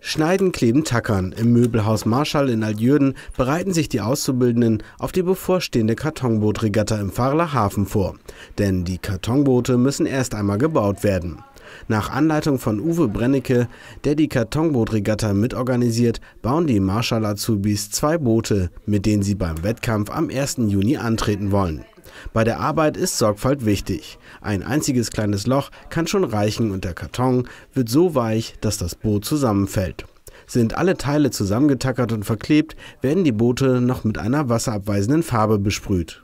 Schneiden, kleben, tackern. Im Möbelhaus Marschall in Altjürden bereiten sich die Auszubildenden auf die bevorstehende Kartonbootregatta im Farler Hafen vor. Denn die Kartonboote müssen erst einmal gebaut werden. Nach Anleitung von Uwe Brennecke, der die Kartonbootregatta mitorganisiert, bauen die Marschall-Azubis zwei Boote, mit denen sie beim Wettkampf am 1. Juni antreten wollen. Bei der Arbeit ist Sorgfalt wichtig. Ein einziges kleines Loch kann schon reichen und der Karton wird so weich, dass das Boot zusammenfällt. Sind alle Teile zusammengetackert und verklebt, werden die Boote noch mit einer wasserabweisenden Farbe besprüht.